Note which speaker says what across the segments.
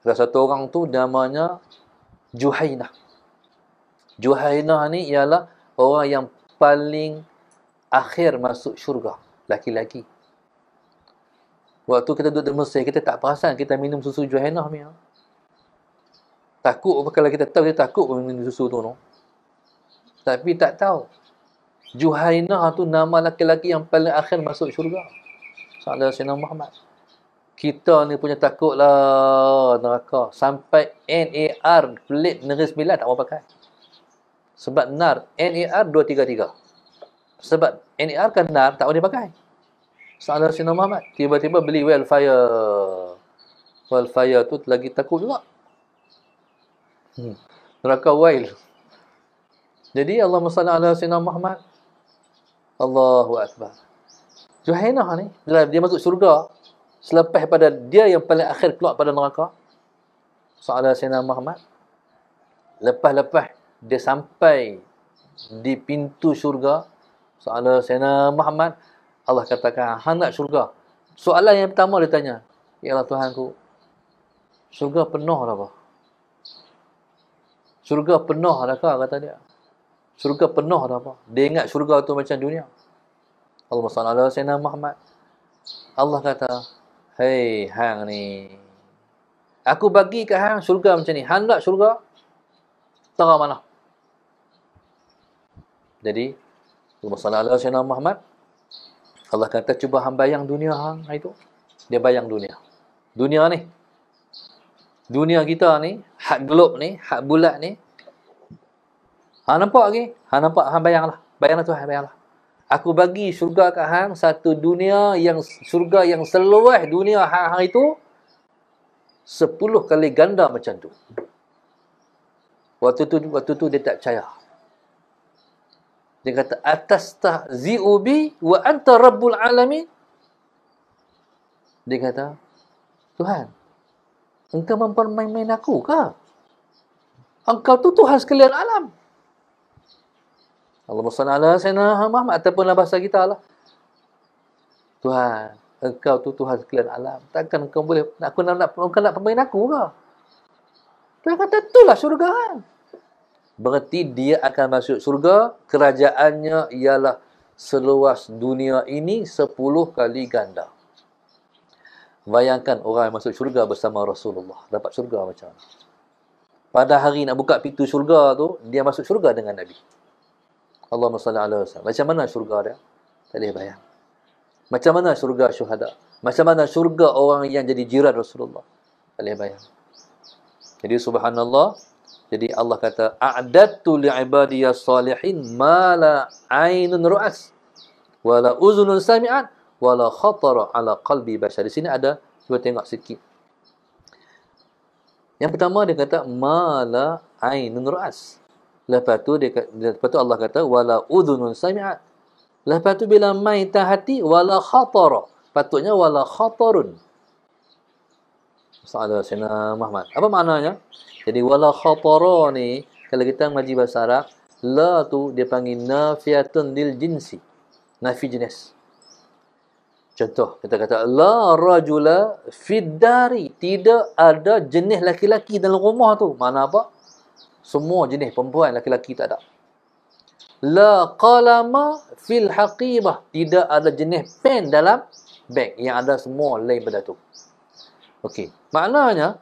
Speaker 1: Salah satu orang tu namanya juhaina juhaina ni ialah orang yang paling akhir masuk syurga. Laki-laki. Waktu kita duduk di Mesir, kita tak perasan kita minum susu juhaina ni. Takut kalau kita tahu, kita takut pun minum susu tu. No. Tapi tak tahu. juhaina tu nama laki-laki yang paling akhir masuk syurga. Salah Sayyidina Muhammad kita ni punya takut lah neraka. Sampai NAR pelik negeri sembilan tak mau pakai. Sebab NAR, NAR 233. Sebab NAR kan NAR tak boleh pakai. Soalnya Sina Muhammad, tiba-tiba beli wildfire. Wildfire tu lagi takut juga. Hmm. Neraka wild. Jadi Allah Masalah Allah Sina Muhammad. Allahu Akbar. Juhainah ni, bila dia masuk syurga, selepas pada dia yang paling akhir keluar pada neraka soalan Sayyidina Muhammad lepas-lepas dia sampai di pintu syurga soalan Sayyidina Muhammad Allah katakan hangat syurga soalan yang pertama dia tanya Ya Allah Tuhanku syurga penuh lah bah. syurga penuh lah kah kata dia syurga penuh lah bah. dia ingat syurga tu macam dunia Allah SWT Muhammad Allah kata Hei, hang ni. Aku bagi ke hang syurga macam ni. Hang nak syurga? Tengah mana? Jadi, Rasulullah Allah Sayyidina Muhammad, Allah kata, cuba hang bayang dunia hang. Itu. Dia bayang dunia. Dunia ni. Dunia kita ni, hak gelap ni, hak bulat ni. Hang nampak lagi? Hang nampak, hang bayanglah. Bayanglah tu, hang bayanglah aku bagi syurga kat hang satu dunia yang syurga yang seluas dunia hang-hang itu sepuluh kali ganda macam tu. Waktu tu waktu tu dia tak percaya. Dia kata atas ta'zi'u bi wa anta rabbul alamin. Dia kata Tuhan engkau mempermain-main aku kah? Engkau tu Tuhan sekalian alam. Allah Allahumma salli ala sayyidina Muhammad ataupun dalam bahasa kita lah. Tuhan, engkau tu Tuhan sekalian alam. Takkan engkau boleh nak aku nak nak engkau nak pemain aku ke? Tuhan kata itulah syurga kan. Berarti dia akan masuk syurga, kerajaannya ialah seluas dunia ini sepuluh kali ganda. Bayangkan orang yang masuk syurga bersama Rasulullah. Dapat syurga macam mana? Pada hari nak buka pintu syurga tu, dia masuk syurga dengan Nabi. Allah SWT. Macam mana syurga dia? Tak boleh bayang. Macam mana syurga syuhada? Macam mana syurga orang yang jadi jiran Rasulullah? Tak boleh bayang. Jadi subhanallah, jadi Allah kata, A'adattu li'ibadiyya salihin ma la aynun ru'as wa la uzunun sami'at wa la khatara ala qalbi bashar. Di sini ada, cuba tengok sikit. Yang pertama dia kata, ma la aynun ru'as. Lepas tu dia lepas tu Allah kata wala udhunun sami'at. Lepas tu bila mai tah hati wala khatara. Patutnya wala khatarun. Masalah Sayyidina Muhammad. Apa maknanya? Jadi wala khatara ni kalau kita mengaji bahasa Arab la tu dia panggil nafiatun lil jinsi. Nafi jenis. Contoh kita kata la rajula fid dari tidak ada jenis laki-laki dalam rumah tu. Mana apa? semua jenis perempuan laki-laki tak ada la qalama fil haqibah tidak ada jenis pen dalam beg yang ada semua lain pada tu okey maknanya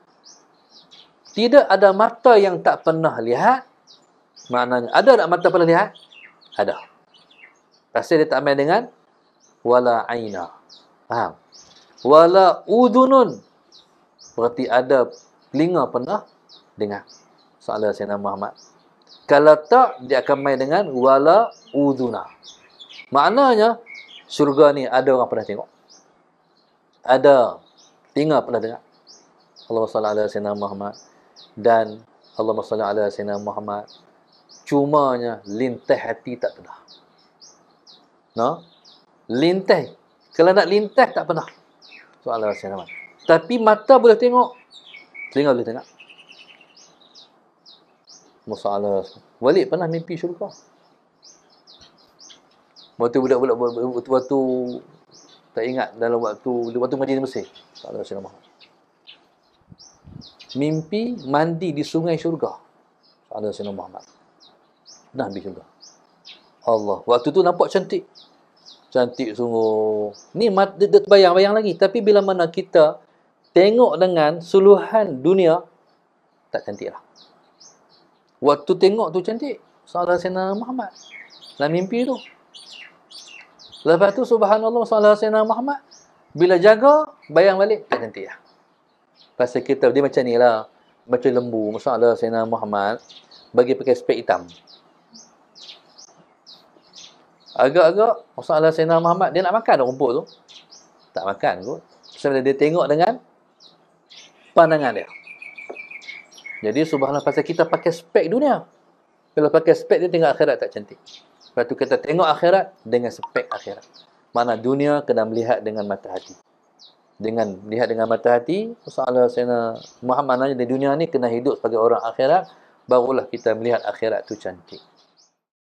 Speaker 1: tidak ada mata yang tak pernah lihat maknanya ada tak mata pernah lihat ada pasal dia tak main dengan wala aina faham wala udunun berarti ada telinga pernah dengar soalan Sayyidina Muhammad. Kalau tak, dia akan main dengan wala uduna. Maknanya, syurga ni ada orang pernah tengok. Ada telinga pernah dengar. Allah SWT ala Sayyidina Muhammad. Dan Allah SWT ala Sayyidina Muhammad. Cumanya, lintah hati tak pernah. No? Lintah. Kalau nak lintah, tak pernah. Soalan Sayyidina Muhammad. Tapi mata boleh tengok. Telinga boleh tengok masalah. Walid pernah mimpi syurga. Waktu budak-budak waktu, waktu tak ingat dalam waktu waktu mandi di Mesir. Tak ada syurga. Mimpi mandi di sungai syurga. Tak ada syurga Muhammad. Pernah mimpi syurga. Allah. Waktu tu nampak cantik. Cantik sungguh. Ni dia terbayang-bayang lagi. Tapi bila mana kita tengok dengan suluhan dunia, tak cantik lah. Waktu tengok tu cantik. Salah Sena Muhammad. Dalam mimpi tu. Lepas tu subhanallah salah Sena Muhammad. Bila jaga, bayang balik. Tak cantik lah. Pasal kita, dia macam ni lah. Macam lembu. Salah Sena Muhammad. Bagi pakai spek hitam. Agak-agak, salah Sena Muhammad. Dia nak makan rumput tu. Tak makan kot. Sebab dia tengok dengan pandangan dia. Jadi subhanallah pasal kita pakai spek dunia. Kalau pakai spek dia tengok akhirat tak cantik. Lepas tu kita tengok akhirat dengan spek akhirat. Mana dunia kena melihat dengan mata hati. Dengan melihat dengan mata hati, saya nak, Muhammad Nabi di dunia ni kena hidup sebagai orang akhirat, barulah kita melihat akhirat tu cantik.